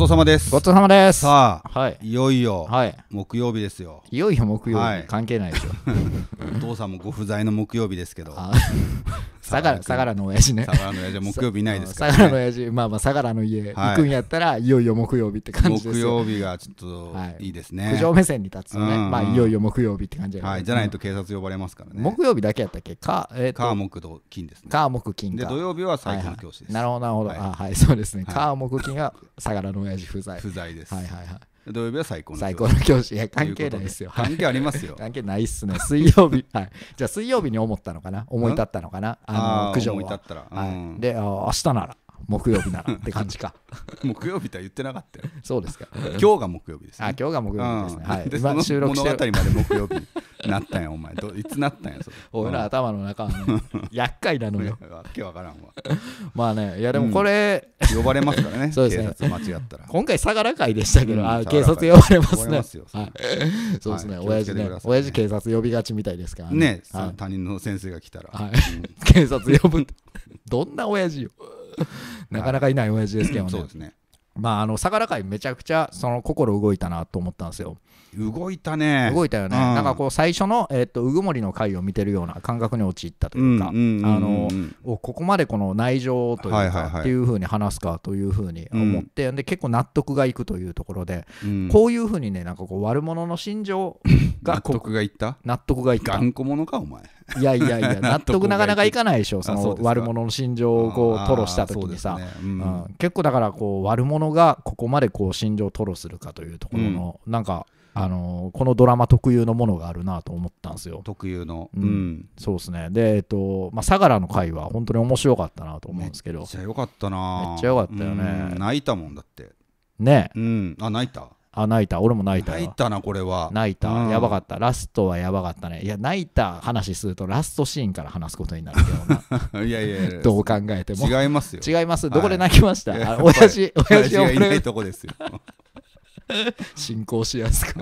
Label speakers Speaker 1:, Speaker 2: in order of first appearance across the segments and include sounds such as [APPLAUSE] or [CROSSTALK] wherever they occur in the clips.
Speaker 1: そうさまです。ごちそうさまです。さあ、はい、いよいよ、はい、木曜日ですよ。いよいよ木曜日、はい、関係ないでしょ。[LAUGHS] お父さんもご不在の木曜日ですけど。相良相良の親父ね相良の親父木曜日いないですから、相良の親父まあまあ相良の家行くんや
Speaker 2: ったら、い、よいよ木曜日って感じです木曜日
Speaker 1: がちょっといいですね、はい、苦情目線に立つね、まあいよいよ
Speaker 2: 木曜日って感じ、はいじゃないと
Speaker 1: 警察呼ばれますから
Speaker 2: ね、木曜日だけやったっけか、えー、木
Speaker 1: 土金です
Speaker 2: ね木金で土曜日は最高の教師です、はいはい、なるほどなるほど、あはいそうですね、は木金が相良の親父不在不在ですはいはいはい土曜日は最高の最高の教師いや関係ないですよ関係ありますよ [LAUGHS] 関係ないっすね水曜日はいじゃあ水曜日に思ったのかな思い立ったのかなあの苦情思い立ったら、はい、で明日なら木曜日ならって感じか [LAUGHS] 木曜日
Speaker 1: とは言ってなかったよそうですか今日が木曜日です、あ今日が木曜日ですね、はい、今、収録して物語まで木曜日なったんやお前どいつなったんやそれ [LAUGHS] 俺ら頭の中はね厄介なのよ [LAUGHS] わけわからんわまあねいやでもこれ、呼ばれますからね [LAUGHS] そうですね警察間違ったら今回相良会でしたけど、うんあ警察呼ばれますねよはい、そうですね、はい親父ね親
Speaker 2: 父警察呼びがちみたいですからねはい他人の先生が来たら、はいうん警察呼ぶどんな親父よなかなかいない親父ですけどねそうですねまああの相良会めちゃくちゃその心動いたなと思ったんですよ動いたね動いたよね、うん、なんかこう最初の、えー、っと鵜久森の回を見てるような感覚に陥ったというか、うんうんうんあのここまでこの内情というか、はいはいはい、っていうふうに話すかというふうに思って、うん、で結構納得がいくというところで、うん、こういうふうにねなんかこう悪者の心情が
Speaker 1: [LAUGHS] 納得がいった納得がいった頑固者かお前いやいやいや [LAUGHS] 納得なかなかい
Speaker 2: かないでしょその悪者の心情をこう吐露した時にさ、ねうん、結構だからこう悪者がここまでこう心情を吐露するかというところの、うん、なんかあのこのドラマ特有のものがあるなと思った
Speaker 1: んですよ。特有の、うん、
Speaker 2: そうですねで、えっとまあ、相良の回は本当に面白かったな
Speaker 1: と思うんですけどめっちゃ良かったなめっちゃ良かったよね泣いたもんだって
Speaker 2: ねうんあ泣いたあ泣いた俺も泣いた泣
Speaker 1: いたなこれは泣いた、やばかっ
Speaker 2: たラストはやばかったねいや泣いた話するとラストシーンから話すことになるけどな [LAUGHS] いやいやいやどう考えても違いますよ違いますどこで泣きました、は [LAUGHS] い、親父親父がいないとこですよ [LAUGHS] 進行しやすく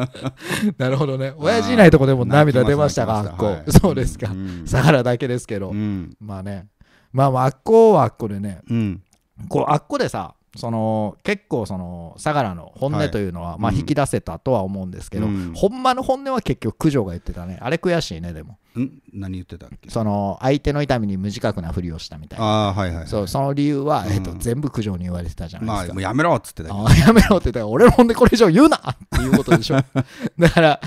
Speaker 2: [LAUGHS] なるほどね親父いないとこでも涙出ましたかあっこ、そうですか、うん、相だけですけど、うん、まあねまあまああっこはあっこでね、うん、こうあっこでさその結構その相良の本音というのは、まあ引き出せたとは思うんですけど、うん、ほんまの本音は結局九条が言ってたねあれ悔しいねでもん何言ってたっけその相手の痛みに無自覚なふりをしたみたいなあ、はいはいはい、そうその理由は、えっと、全部九条に言われてたじゃないですか、まあ、やめろっつってた [LAUGHS] やめろって言ったから俺の本音これ以上言うなっていうことでしょ [LAUGHS] だから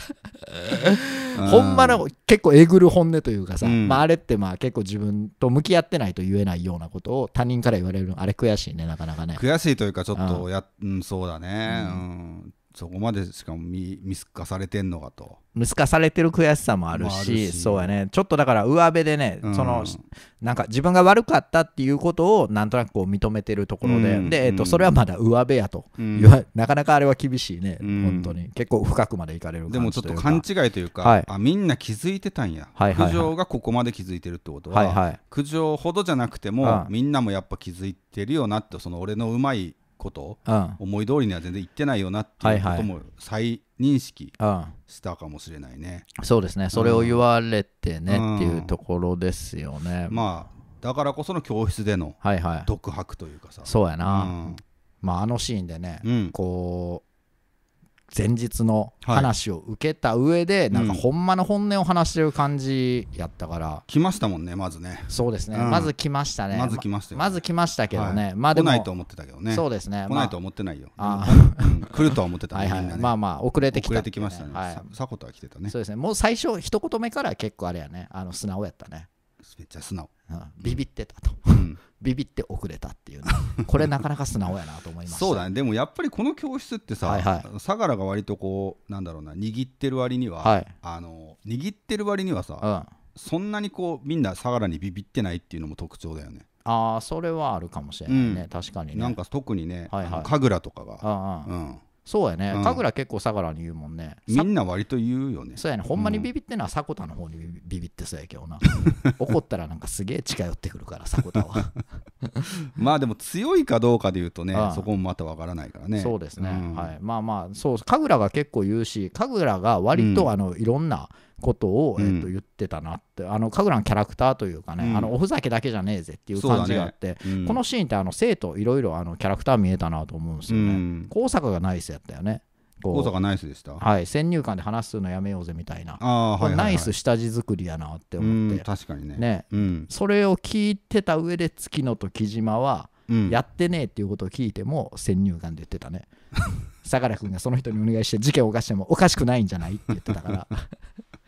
Speaker 2: ほんまの結構えぐる本音というかさ、うん、まあ、あれってまあ結構自分と向き合ってないと言えないようなことを他人から言われるのあれ悔しいねなかなかね
Speaker 1: 悔しいというかちょっとや、うん、そうだね、うんそこまでしかも見見透かされてんのかと見透かされてる悔しさもあるしそうやねちょっとだから上辺でね、うん、その
Speaker 2: なんか自分が悪かったっていうことをなんとなくこう認めてるところで、うん、で、えっと、それはまだ上辺やと、
Speaker 1: うん、なかな
Speaker 2: かあれは厳しいね、うん、本当に結構深くまでいかれるでもちょっと勘違いというか、はい、
Speaker 1: あみんな気づいてたんや、はいはいはい、苦情がここまで気づいてるってことは、はいはい、苦情ほどじゃなくても、みんなもやっぱ気づいてるよなってその俺のうまいこと、うん、思い通りには全然いってないよなっていうことも再認識したかもしれないね、はいはいうん、そうですねそれを言われてね、うん、っていう
Speaker 2: ところですよね、ま
Speaker 1: あだからこその教室での独白というか
Speaker 2: さ、はいはい、そうやな、まああのシーンでね、こう前日の話を受けた上で、はい、なんかほんまの本音を話してる感じやったから、来ましたもんねまずね
Speaker 1: そうですね、うん、まず来ましたねまず来ましたまず来ましたけどね、はい、まあでも来ないと思ってたけどねそうですね来ないと思ってないよ、あ、来るとは思ってたね、はいはい、ねまあまあ遅れてきた、ね、遅れてきましたね、はい、は
Speaker 2: 来てたねそうですねもう最初一言目から結構あれやねあの素直やったねめっちゃ素直、うん、
Speaker 1: ビビってたと、うん、
Speaker 2: [LAUGHS] ビビって遅れたっていう、[LAUGHS] これなかなか素直やなと思いまし
Speaker 1: そうだねでもやっぱりこの教室ってさ、はいはい、相良が割とこうなんだろうな握ってる割には、はい、あの握ってる割にはさ、うん、そんなにこうみんな相良にビビってないっていうのも特徴だよねああそれはあるかもしれないね、確かに、ね、なんか特にね、はいはい、神楽とかがうんそうやね、うん神楽結構相良に言うもんねみんな割と
Speaker 2: 言うよねそうやねほんまにビビってのは迫田の方にビビってそうやけどな [LAUGHS] 怒ったらなんかすげえ近寄ってくるから迫田は、[LAUGHS] まあでも強いかどうかで言うとねうんそこもまたわからないからねそうですね、んはい、まあまあそう神楽が結構言うし神楽が割とあのいろんなことを、えー、と言ってたなって、うん、あの神楽のキャラクターというかね、うん、あのおふざけだけじゃねえぜっていう感じがあって、ねうん、このシーンってあの生徒いろいろあのキャラクター見えたなと思うんですよね。高坂がナイスやったよね。高坂ナイスでしたはい先入観で話すのやめようぜみたいなあ、はいはい、ナイス下地作りやなって思って確かにねね、それを聞いてた上で月野と木島は、やってねえっていうことを聞いても先入観で言ってたね [LAUGHS] 相良君がその人にお願いして事件を犯してもおかしくないんじゃないって言ってたから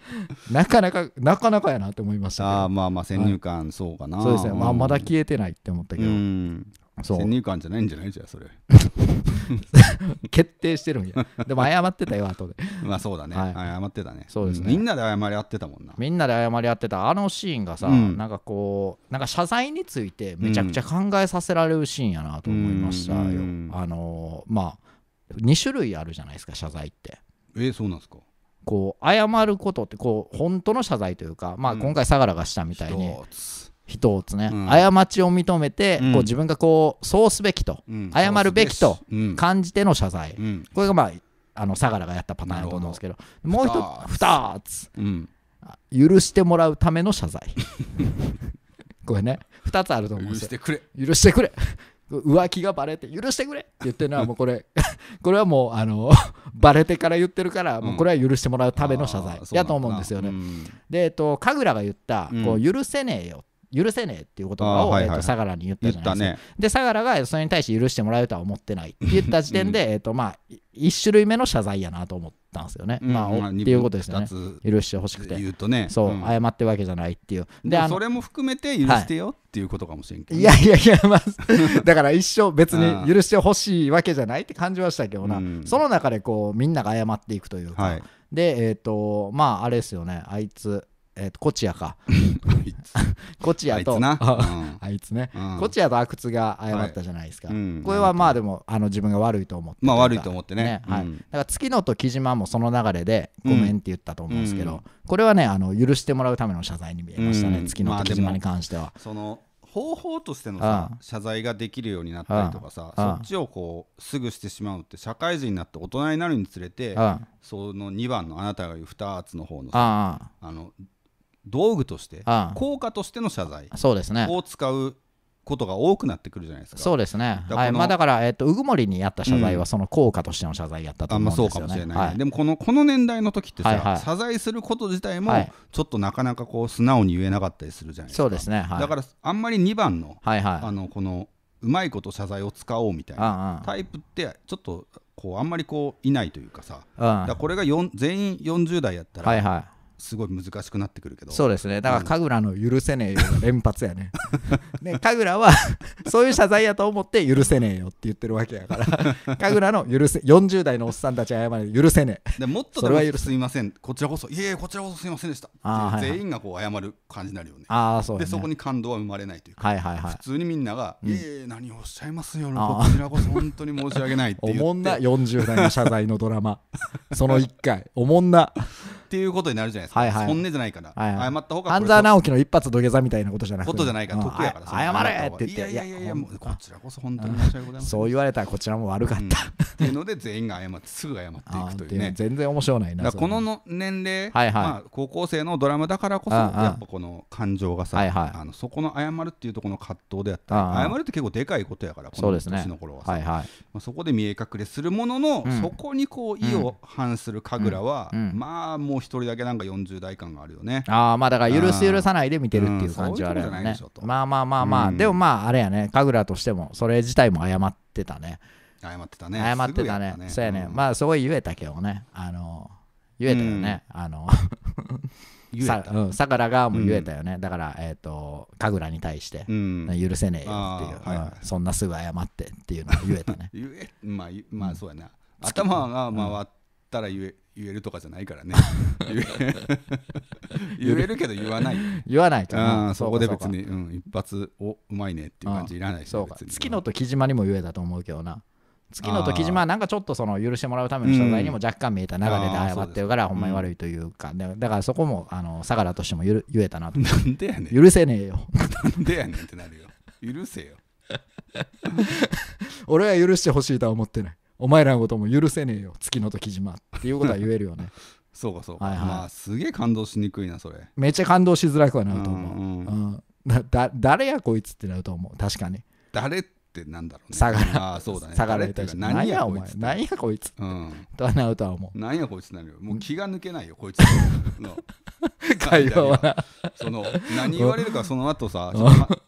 Speaker 1: [LAUGHS] なかなかなかなかやなって思いました、あまあまあ先入観、そうかなそうですね、まあ、まだ消えてないって思ったけど、そう先入観じゃないんじゃないじゃあそれ
Speaker 2: [LAUGHS] 決定してるんやでも謝ってたよ後で [LAUGHS] まあそうだね、はい、謝ってたねそうですね、みんなで謝り合ってたもんなみんなで謝り合ってたあのシーンがさ、うん、なんかこうなんか謝罪についてめちゃくちゃ考えさせられるシーンやなと思いましたよ、あのー、まあ2種類あるじゃないですか謝罪ってえー、そうなんですかこう謝ることってこう本当の謝罪というか、まあ、今回相良がしたみたいに、一つね、過ちを認めて、こう自分がこうそうすべきと、謝るべきと感じての謝罪、これがまああの相良がやったパターンだと思うんですけどもう一つ二つ、許してもらうための謝罪 [LAUGHS] これね2つあると思うんですよ許してくれ許してくれ浮気がバレて許してくれって言ってるのはもうこれ [LAUGHS] これはもうあの [LAUGHS] バレてから言ってるからもうこれは許してもらうための謝罪やと思うんですよね。で、えっと、神楽が言ったこう許せねえよ許せねえっていう言葉を、はいはい、相良に言ったじゃないですか、ね、で相良がそれに対して許してもらえるとは思ってないって言った時点で、えっとまあ、1種類目の謝罪やなと思ったんですよね、うん、まあ、っていうことですよね許してほしくて言うとね、そう、うん、謝ってるわけじゃないっていうでそれも含めて許してよ、はい、っていうことかもしれんけど、ね、いやいやいや、まあ、[LAUGHS] だから一生別に許してほしいわけじゃないって感じましたけどな、うん、その中でこうみんなが謝っていくというか、はい、でえっ、ー、とまああれですよねあいつえー、とコチヤか [LAUGHS] [LAUGHS] コチヤと [LAUGHS] あいつね、コチヤと阿久津が謝ったじゃないですか、はいうん、これはまあでもあの自分が悪いと思ってまあ悪いと思ってね、ねうん、はい、だから月野と木島もその流れでごめんって言ったと思うんですけど、うん、これはねあの許してもらうための謝罪に見えましたね、月野と木島に関しては、ま
Speaker 1: あ、その方法としてのさ謝罪ができるようになったりとかさそっちをこうすぐしてしまうって社会人になって大人になるにつれてその2番のあなたが言う2つの方のさあの道具として、効果としての謝罪
Speaker 2: うを
Speaker 1: 使うことが多くなってくるじゃないですか。
Speaker 2: そうですね。はい、まあだから、えっ、ー、と、鵜久森にやった謝罪は、その効果としての謝罪やったと思うんですよね。あまあ、そうかもしれない、はい、で
Speaker 1: も、この、この年代の時ってさ、はいはい、謝罪すること自体も、ちょっとなかなかこう、素直に言えなかったりするじゃないですか。そうですね。はい、だから、あんまり2番の、はいはい、あの、この、うまいこと謝罪を使おうみたいなタイプって、ちょっと、こう、あんまりこう、いないというかさ、うん、だこれが全員40代やったら、はいはい、すごい難しくなってくるけどそうですねだから
Speaker 2: 神楽の許せねえよ連発やね [LAUGHS] ね神楽は [LAUGHS] そういう謝罪やと思って許せねえよって言ってるわけやから [LAUGHS] 神楽の許せ40代のおっさんたち謝る許せねえでもっとそれは許す
Speaker 1: いませんこちらこそいえこちらこそすいませんでした全員がこう謝る感じになるよねあそう、ね、でそこに感動は生まれないというか、はいはいはい、普通にみんなが「うん、いえ何をおっしゃいますよこちらこそ本当に申し訳ない」って言っておもんな40代の謝
Speaker 2: 罪のドラマその1回おもんな
Speaker 1: ていうことになるじゃないですか、はいはい、本音じゃないから、はいはい、謝った方が半沢直
Speaker 2: 樹の一発土下座みたいなことじゃないことじゃないから得
Speaker 1: やから謝れって言っていやいやいやもうこちらこそ本当に申し訳ございませんそ
Speaker 2: う言われたらこちらも悪かった、うん、[LAUGHS] っ
Speaker 1: ていうので全員が謝ってすぐ謝っていくというね全然
Speaker 2: 面白ないなこの
Speaker 1: 年齢、はいはい、まあ、高校生のドラマだからこそやっぱこの感情がさ、はいはい、あのそこの謝るっていうところの葛藤であったり、謝るって結構でかいことやからこの年の頃はさ、ねはいはい、まあ、そこで見え隠れするものの、うん、そこにこう意を反する神楽は、うん、まあもう人だけなんか40代感があるよ
Speaker 2: ねああまあだから許す許さないで見てるっていう感じはあるよね、
Speaker 1: まあまあまあまあ、うん、でもま
Speaker 2: ああれやね神楽としてもそれ自体も謝ってたね謝ってたね謝ってたね、ね、そうやね、うん、まあすごい言えたけどねあの言えたよね、あの言うん、相良がも言えたよね、うん、だから、えーと、神楽に対して、許せねえよっていう、はいはい、そんなすぐ謝ってっていうのを言えたね
Speaker 1: [LAUGHS] まあ、まあそうやな頭が回ったら言え言えるとかじゃないからね [LAUGHS] 言えるけど言わない言わないと、そこで別に、うん、一発おうまいねっていう感じいらないし、そうか月
Speaker 2: 野と木島にも言えたと思うけどな
Speaker 1: 月野と木島
Speaker 2: はなんかちょっとその許してもらうための所在にも若干見えた流れで謝って
Speaker 1: るから、ほんまに悪
Speaker 2: いというか、だからそこもあの相良としても言えたなとなんでやねん許せねえよ
Speaker 1: なんでやねんってなるよ許せよ [LAUGHS]
Speaker 2: 俺は許してほしいとは思ってないお前らのことも許せねえよ月の時島っていうことは言え
Speaker 1: るよね [LAUGHS] そうかそうか、はいはいまあ、すげえ感動しにくいなそれ
Speaker 2: めっちゃ感動しづらくはなると思う、うん、うん、だ誰やこいつってなると思う確かに
Speaker 1: 誰ってなんだろうね。下がれ。ああ、そうだね。下がっていうか、何やお前。何やこいつ。うん。と
Speaker 2: 穴とは思
Speaker 1: う。何やこいつなのよ。もう気が抜けないよ、こいつ [LAUGHS] の。会話は [LAUGHS] その、何言われるかその後さ、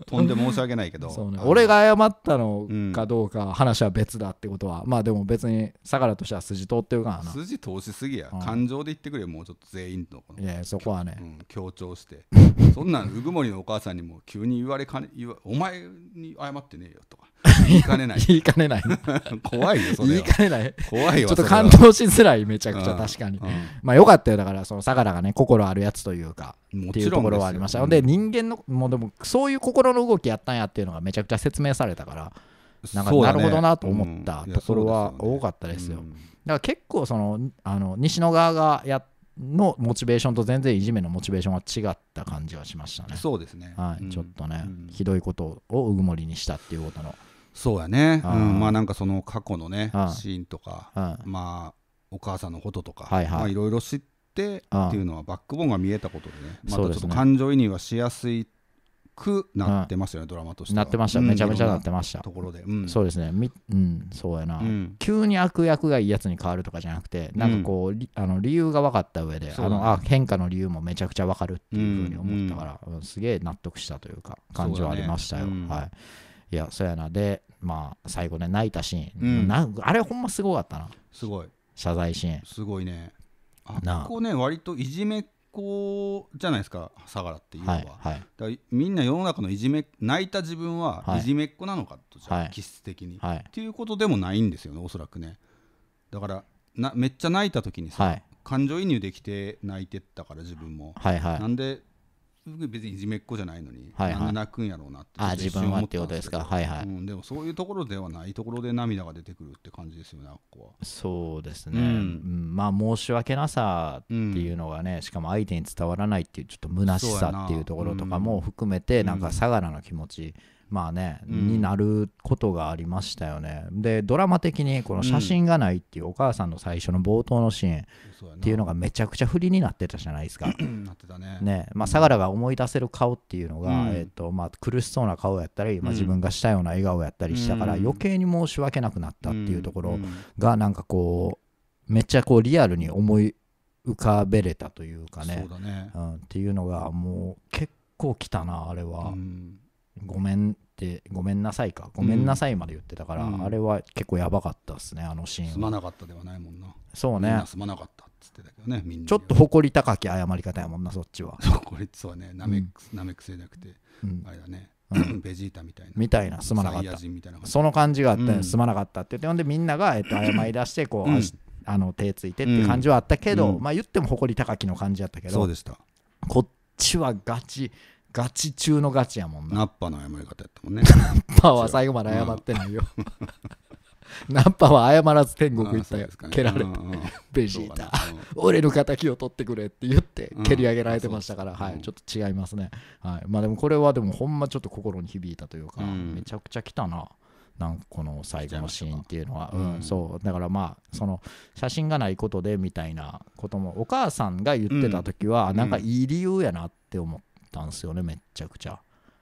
Speaker 1: 飛んで申し訳ないけど。俺
Speaker 2: が謝ったのかどうか、話は別だってことは、まあでも別に、相良としては筋通ってるからな。
Speaker 1: 筋通しすぎや。感情で言ってくれよ、もうちょっと全員の。いや、そこはね。強調して。そんなん、鵜久森のお母さんにも急に言われかね、お前に謝ってねえよとか。[LAUGHS] 言いかねない言いかねない [LAUGHS] 怖いよそれ言いかねない怖いよ、ちょっと感動しづらいめちゃくちゃ確かに、
Speaker 2: まあよかったよだからその相良がね心あるやつというかっていうところはありましたので人間のもうでもそういう心の動きやったんやっていうのがめちゃくちゃ説明されたからなんか、なるほどなと思ったところは多かったですよ、だから結構そのあの西野側がやってのモチベーションと全然いじめのモチベーションは違った感じはしましたね。そうですね、はい、うん、ちょっとね、うん、ひどいことをうぐもりにしたっていうことの。
Speaker 1: そうやね、うん、まあなんかその過去のねシーンとか、まあお母さんのこととか、はいはいまあ、いろいろ知ってっていうのはバックボーンが見えたことでね、またちょっと感情移入はしやすいくなってますよね、うん、ドラマとしてなってました、めちゃめちゃなってま
Speaker 2: したところで、うん、そうですねみうんそうやな、うん、急に悪役がいいやつに変わるとかじゃなくてなんかこう、あの理由が分かった上で、ね、あのあ変化の理由もめちゃくちゃ分かるっていうふうに思ったから、すげえ納得したというか感じはありましたよ、ね、はいいやそうやなでまあ最後ね泣いたシーン、うん、な
Speaker 1: あれほんますごかったなすごい謝罪シーンすごいねあこね割といじめっ高じゃないですか相良っていうのは、はいはい、みんな世の中のいじめ泣いた自分はいじめっ子なのかと、はい、気質的に、はい、っていうことでもないんですよねおそらくねだからなめっちゃ泣いた時にさ、感情移入できて泣いてったから自分も、はいはい、なんで別にいじめっ子じゃないのに、はいはい、泣くんやろうなってあ自分はってことですか、はいはい、うん、でもそういうところではないところで涙が出てくるって感じですよね、あっこは。
Speaker 2: そうですね、うん、まあ、申し訳なさっていうのがね、しかも相手に伝わらないっていう、ちょっと虚しさっていうところとかも含めて、なんか、相良の気持ち。うんまあね、うん、になることがありましたよねでドラマ的にこの写真がないっていうお母さんの最初の冒頭のシーンっていうのがめちゃくちゃ振りになってたじゃないですかなってたねねまあ相良が思い出せる顔っていうのが、うん、えーとまあ、苦しそうな顔やったり、まあ、自分がしたような笑顔やったりしたから、うん、余計に申し訳なくなったっていうところがなんかこうめっちゃこうリアルに思い浮かべれたというかね、ね、うん、っていうのがもう結構きたなあれは。うんごめんってごめんなさいかごめんなさいまで言ってたから、うんあれは結構やばか
Speaker 1: ったですねあのシーンすまなかったではないもんな
Speaker 2: そうみんねなすまなかったっつってたけどねみんなちょっと誇り高き謝り方やもんなそっちは、そうこれそうねなめ,、ッ
Speaker 1: クス、ナなくてうんあれだね、[CLEARS THROAT] ベジータみたいなみたいなすまなかったたその
Speaker 2: 感じがあって、うんすまなかったって言ってほんでみんなが、えっと、[CLEARS THROAT] 謝り出してこう、うんあしあの手ついてって感じはあったけど、うんまあ言っても誇り高きの感じやったけどそうでしたこっちはガチガチ中のガチやもんなナッパの謝り方やったもんねナッパは最後まで謝ってないよ、
Speaker 1: ナッパは謝らず天国行ったよ、蹴られて、ベジータ、俺
Speaker 2: の敵を取ってくれって言って蹴り上げられてましたから、はい、ちょっと違いますね、はい、まあでもこれはでもほんまちょっと心に響いたというか、めちゃくちゃ来たななんこの最後のシーンっていうのは、うん、そうだからまあその写真がないことでみたいなこともお母さんが言ってた時は、うなんかいい理由やなって思っったんですよねめっちゃくちゃ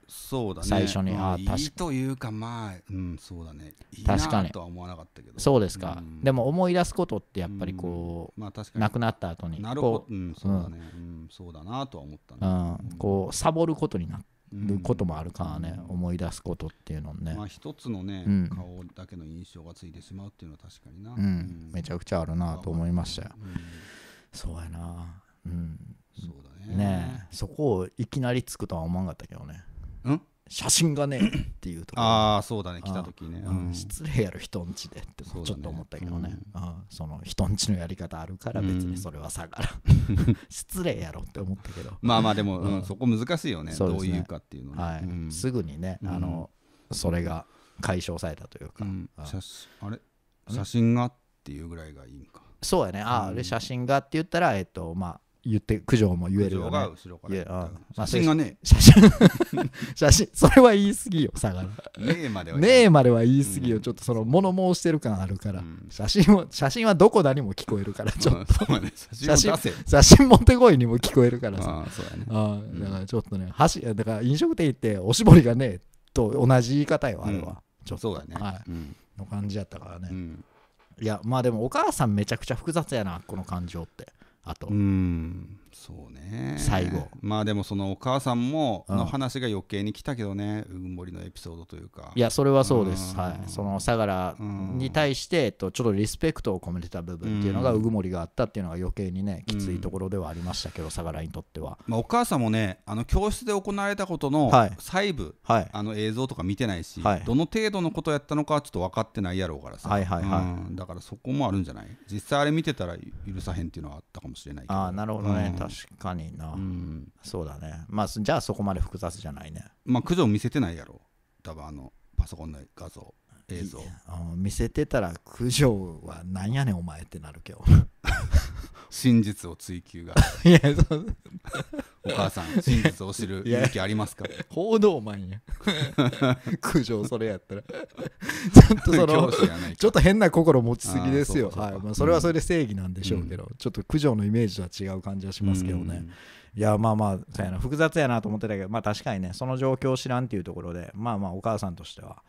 Speaker 2: そうだね最初に、ああ確かに
Speaker 1: というかまあうんそうだねいいな確かにとは思わなかったけどそうですか、う
Speaker 2: んでも思い出すことってやっぱりこう、まあ確かになくなった後になるほどう,、んそうだね、
Speaker 1: うん、そうだなとは思ったう
Speaker 2: ね、ん、こうサボることになることもあるからね、思い出すことっていうのね、まあ一
Speaker 1: つのね、うん顔だけの印象がついてしまうっていうのは確かにな、うん、
Speaker 2: めちゃくちゃあるなと思いましたよ。そうやな。うん。
Speaker 1: そうだねね
Speaker 2: そこをいきなりつくとは思わなかったけどねん写真がねえっていう
Speaker 1: ところああそうだね来た時ね、うん、失礼やろ人んちでって
Speaker 2: ちょっと思ったけどね、ねうん、あその人んちのやり方あるから別にそれはさがら、うん、[LAUGHS] 失礼やろって思ったけどまあまあでも、うん、そこ難しいよね、ね、どういうかっていうのは、ね、はいすぐにねあの、それが解消されたというか、あれ写真がっていうぐらいがいいんかそうやねあ、あれ写真がって言ったらえっとまあ言って九条も言えるよ、ね、が後ろから、yeah. 写真がね写真写真 [LAUGHS] それは言い過ぎよ相良ねえまではねえまでは言い過ぎよ、うん、ちょっとその物申してる感あるから、うん、写真は写真はどこだにも聞こえるからちょっと、うんね、写真写真持ってこいにも聞こえるからさあそうだ,、ね、あだからちょっとね箸だから飲食店行っておしぼりがねえと同じ言い方よあれは、ちょっとそうだね、はいの感じやったからね、いやまあでもお母さんめちゃくちゃ複雑やなこの感情ってあと。う
Speaker 1: んそうね最後まあでもそのお母さんもの話が余計に来たけどね、うん、うぐもりのエピソードというかいやそれはそうです、うん、はい
Speaker 2: その相良に対して、えっと、ちょっとリスペクトを込めてた部分っていうのがうぐもりがあったっていうのが余計にねきついところではありましたけど、うん、相良にとっては、
Speaker 1: まあ、お母さんもねあの教室で行われたことの細部、はい、あの映像とか見てないし、はい、どの程度のことやったのかはちょっと分かってないやろうからさ、はいはいはいだからそこもあるんじゃない実際あれ見てたら許さへんっていうのはあったかもしれないけどああなるほどね、確かにな、うん、そうだねまあじゃあそこまで複雑じゃないねまあ駆除見せてないやろ多分あのパソコンの画像映像
Speaker 2: 見せてたら九条はなんやねんお前ってなるけど
Speaker 1: [LAUGHS] 真実を追求が [LAUGHS] いやそうお母さん真実を知る勇気ありますか報道マンや九条それやったら [LAUGHS] ちょっとその [LAUGHS] ちょっと変な心持ちすぎですよはいまあ、それはそれで正義なんでしょうけど、
Speaker 2: うん、ちょっと九条のイメージとは違う感じはしますけどね、うん、いやまあまあそうやな複雑やなと思ってたけどまあ確かにねその状況を知らんっていうところでまあまあお母さんとしては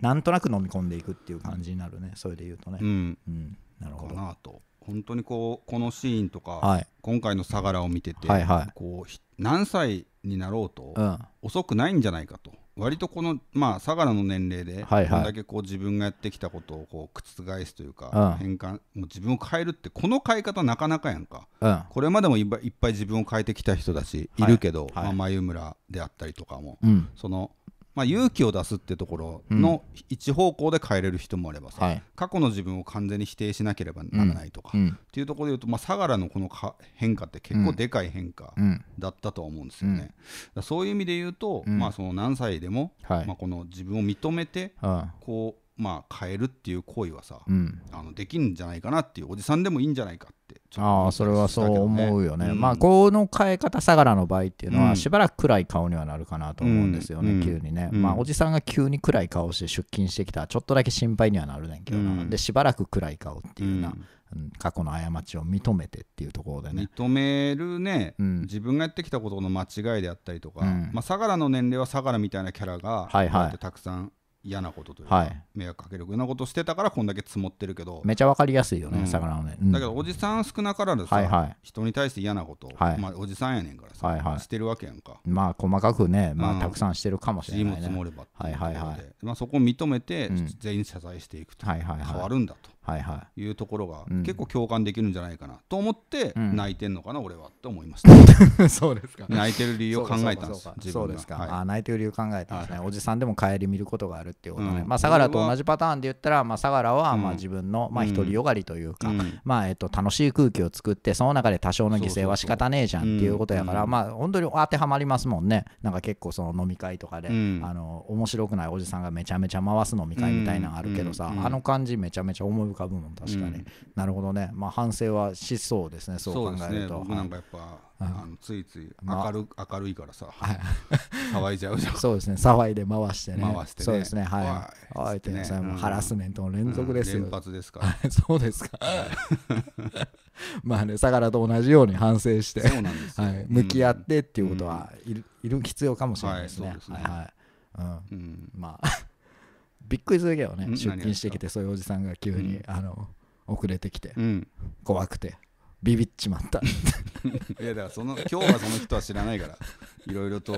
Speaker 2: なんとなく飲み込んでいくっていう感じになるねそ
Speaker 1: れで言うとね、うん、うん、なるほどなと本当にこうこのシーンとか、はい、今回の相良を見てて、はいはい、こう何歳になろうと、遅くないんじゃないかと割とこの、まあ、相良の年齢で、はいはい、こんだけこう自分がやってきたことをこう覆すというか、うん、変換もう自分を変えるってこの変え方なかなかやんか、うん、これまでもいっぱい自分を変えてきた人だし、い、るけど、はいまあ、眉村であったりとかも、うん、そのまあ、勇気を出すってところの一方向で変えれる人もあればさ、うん、過去の自分を完全に否定しなければならないとか、うん、っていうところで言うと、まあ、相良のこの変化って結構でかい変化だったとは思うんですよね。そういう意味で言うと、まあ、その何歳でも、まあ、この自分を認めて、こうまあ、変えるっていう行為はさ、うん、あのできんじゃないかなっていうおじさんでもいいんじゃないかっ
Speaker 2: てっ、ね、あそれはそう思うよね、うん、まあこの変え方相良の場合っていうのはしばらく暗い顔にはなるかなと思うんですよね、うん、急にね、まあおじさんが急に暗い顔して出勤してきたらちょっとだけ心配にはなるねんけどな、でしばらく暗い顔っていうな、過去の過ちを認めてっていうところでね
Speaker 1: 認めるね、うん、自分がやってきたことの間違いであったりとか、うん、まあ相良の年齢は相良みたいなキャラが、はいはい、たくさん嫌なことというか、はい、迷惑かけるようなことしてたからこんだけ積もってるけどめちゃ分かりやすいよね、うん、魚のね、うん、だけどおじさん少なからずさ、はいはい、人に対して嫌なこと、はい、まあ、おじさんやねんからさ、はいはい、してるわけやん
Speaker 2: かまあ細かくね、まあ、たくさんしてるかもしれないね、ね、うん、積もれば
Speaker 1: はいはいはいまあ、そこを認めて全員謝罪していくと、はいはいはい、変わるんだとはいはい、いうところが結構共感できるんじゃないかなと思って泣いてんのかな、俺はと思いました [LAUGHS] そうですか泣いてる理由を考えたんです自分が、はい、あ泣いてる理由考
Speaker 2: えたんですね、はい、おじさんでも帰り見ることがあるっていうことね、うん、まあ相良と同じパターンで言ったら、まあ、相良はまあ自分のまあ独りよがりというか、うん、まあえっと楽しい空気を作ってその中で多少の犠牲は仕方ねえじゃんっていうことやから、まあ本当に当てはまりますもんねなんか結構その飲み会とかで、うん、あの面白くないおじさんがめちゃめちゃ回す飲み会みたいなのあるけどさ、あの感じめちゃめちゃ思い浮かぶも確かに、なるほどね、まあ、反省はしそうですね、そう考えると。ね、僕なんかやっぱ、あの
Speaker 1: ついつい明る,、明るいからさ、騒いじゃうじゃん。そうで
Speaker 2: すね、騒いで回してね、回してそうですね、はい。もハラスメントの連続ですよ、連発ですか。[LAUGHS] そうですか。[LAUGHS] まあね、相良と同じように反省して、そうなんはい、向き合ってっていうことはいる,、いる必要かもしれないですね。はいうんまあびっくりするけどね、うん出勤してきてそういうおじさんが急に、うんあの遅れてきて、うん、怖くてビビっちまった [LAUGHS]
Speaker 1: いやだからその今日はその人は知らないからいろいろと、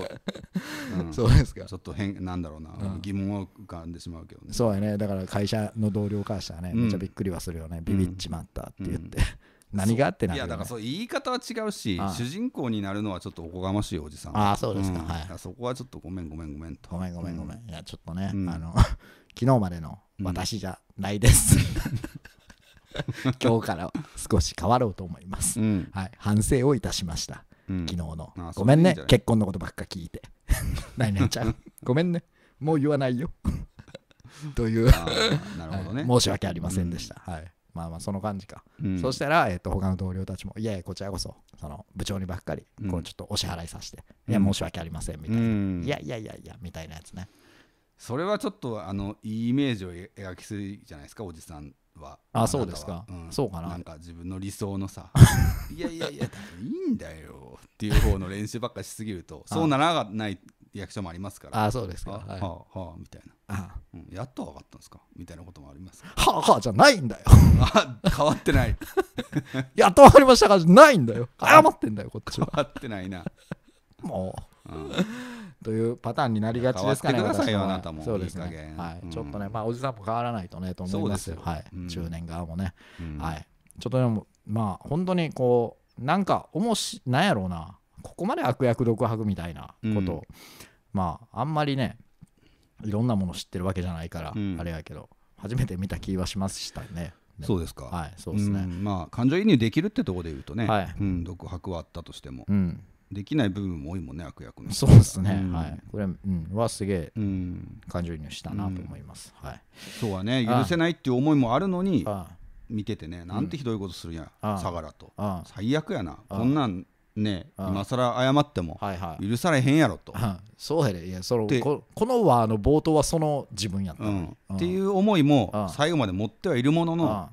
Speaker 1: うんそうですかちょっと変なんだろうな、うん疑問を浮かんでしまうけど
Speaker 2: ねそうやねだから会社の同僚からしたらね、うんめっちゃびっくりはするよねビビっちまったって言って、[LAUGHS] 何があってなるよ、いやだからそ
Speaker 1: う言い方は違うしああ主人公になるのはちょっとおこがましいおじさんああそうですかはいだそこはちょっとごめんごめんごめんとごめんご
Speaker 2: めんごめん、いやちょっとね、うんあの昨日までの私じゃないです、うん、今日から少し変わろうと思います、うん、はい、反省をいたしました、うん、昨日のごめんね結婚のことばっか聞いて何々ちゃん [LAUGHS] ごめんねもう言わないよ [LAUGHS] というなるほどね、はい、申し訳ありませんでした、はいまあまあその感じか、うん、そしたら、えー、と他の同僚たちもいやいやこちらこそその部長にばっかりこうちょっとお支払いさせて、うん、いや申し訳ありませんみたいな、うん、いやいやいやいやみ
Speaker 1: たいなやつねそれはちょっとあのいいイメージを描きすぎじゃないですかおじさんはあそうですか、うん、そうかななんか自分の理想のさ [LAUGHS] いやいやいやいいんだよっていう方の練習ばっかしすぎると [LAUGHS] そうならない役所もありますからあそうですかはあ、ははあ、はあ、みたいなああ、うん、やっと分かったんですかみたいなこともありますはあはあじゃないんだよ [LAUGHS] 変わってないやっと分かりましたがないんだよ謝
Speaker 2: ってんだよこっちは変わってないなもう、うんというパターンになりがちですかね。変わってくださいよあなたも。そうですね。はい、ちょっとねまあおじさんも変わらないとねと思いますよ。はい、中年側もね。はい。ちょっとでもまあ本当にこうなんかおもしなんやろうなここまで悪役独白みたいなことを、まああんまりねいろんなもの知ってるわけじゃないから、あれやけど初めて見た気はしまし
Speaker 1: たね。そうですか。はい、そうですね。まあ感情移入できるってとこで言うとね、独白はあったとしても。うん、できない部分も多いもんね悪役のそうですね、うん、はいこれ、うん、はすげえ感情移入したなと思います、うん、はいそうはね許せないっていう思いもあるのに見ててねなんてひどいことするや、うん相良と最悪やなこんなんね今更謝っても許されへんやろと、はいはい、そうやでいやそのこのはあの冒頭はその自分やった、うんっていう思いも最後まで持ってはいるものの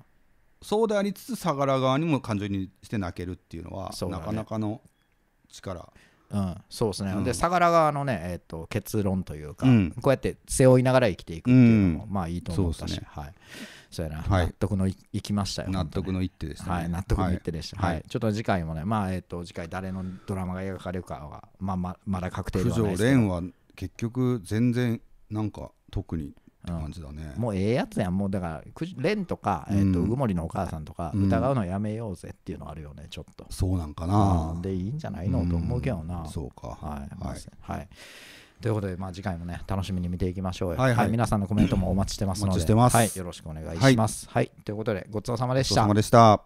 Speaker 1: そうでありつつ相良側にも感情にして泣けるっていうのはなかなかの力
Speaker 2: うん、そうですね、うん、で
Speaker 1: 相良側のね、えーと、結論と
Speaker 2: いうか、うん、こうやって背負いながら生きていくっていうのも、うん、まあいいと思ったし、ね、はい、そうやな、は
Speaker 1: い、納得のいいきましたよ、納得の一手でした、ね、はい、納得の一手でした、はい、はい、
Speaker 2: ちょっと次回もね、まあえーと、と次回誰のドラマが描かれるかは、まあ、ままだ確定ではないですけど九条
Speaker 1: 蓮は結局全然なんか特にって感じだね、
Speaker 2: うん、もうええやつやんもうだから蓮とか、え久と、鵜森のお母さんとか、疑うのやめようぜっていうのあるよねちょっとそうなんかな、でいいんじゃないの、と思うけどなそうかはい、はい、はい、ということで、まあ、次回もね楽しみに見ていきましょうよ、はい、はいはい、皆さんのコメントもお待ちしてますのでよろしくお願いします、は
Speaker 1: いということでごちそうさまでした。